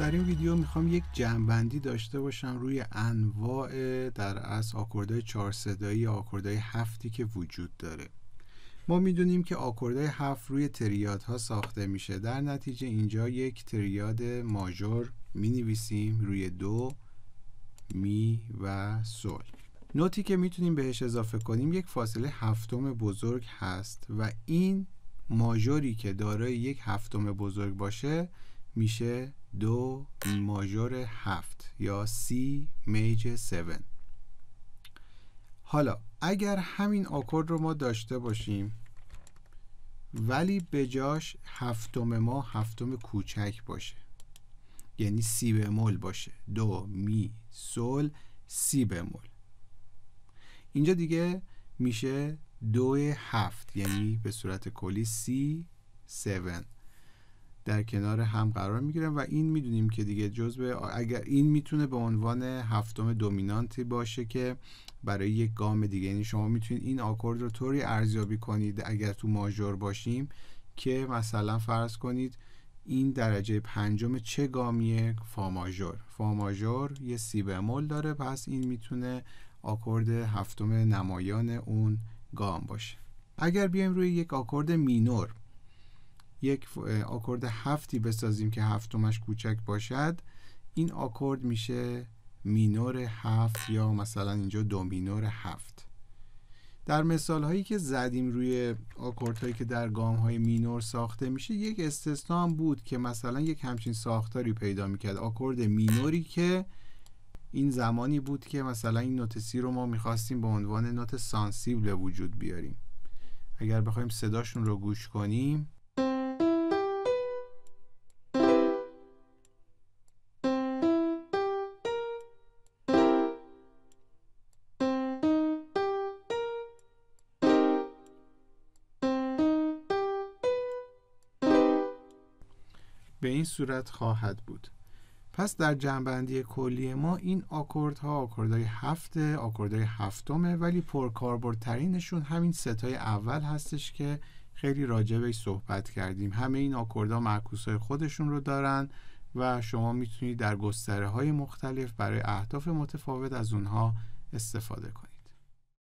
در این ویدیو میخوام یک جنبندی داشته باشم روی انواع در از آکوردهای چهار صدایی آکوردهای هفتی که وجود داره ما میدونیم که آکوردهای هفت روی تریادها ساخته میشه در نتیجه اینجا یک تریاد ماژور مینویسیم روی دو می و سل نوتی که میتونیم بهش اضافه کنیم یک فاصله هفتم بزرگ هست و این ماژوری که دارای یک هفتم بزرگ باشه میشه دو ماژور هفت یا سی میج 7 حالا اگر همین آکورد رو ما داشته باشیم ولی به جاش هفتم ما هفتم کوچک باشه یعنی سی مول باشه دو می سول سی مول. اینجا دیگه میشه دو هفت یعنی به صورت کلی سی 7 در کنار هم قرار میگیرن و این میدونیم که دیگه جزء اگر این میتونه به عنوان هفتم دومینانتی باشه که برای یک گام دیگه یعنی شما میتونید این آکورد رو طوری ارزیابی کنید اگر تو ماژور باشیم که مثلا فرض کنید این درجه پنجم چه گامیه فا ماژور فا ماژور یه سی بمول داره پس این میتونه آکورد هفتم نمایان اون گام باشه اگر بیایم روی یک آکورد مینور یک آکورد هفتی بسازیم که هفتمش کوچک باشد این آکورد میشه مینور هفت یا مثلا اینجا دو مینور هفت در مثال هایی که زدیم روی آکورد هایی که در گام های مینور ساخته میشه یک استثنا هم بود که مثلا یک همچین ساختاری پیدا میکرد آکورد مینوری که این زمانی بود که مثلا این نوت سی رو ما میخواستیم به عنوان نوت سانسیبل وجود بیاریم اگر بخوایم صداشون رو گوش کنیم به این صورت خواهد بود پس در جنبندی کلی ما این آکورد های هفته های هفتمه ولی پرکاربردترینشون همین ستای اول هستش که خیلی راجبش صحبت کردیم همه این آکوردها معکوس های خودشون رو دارن و شما میتونید در گستره های مختلف برای اهداف متفاوت از اونها استفاده کنید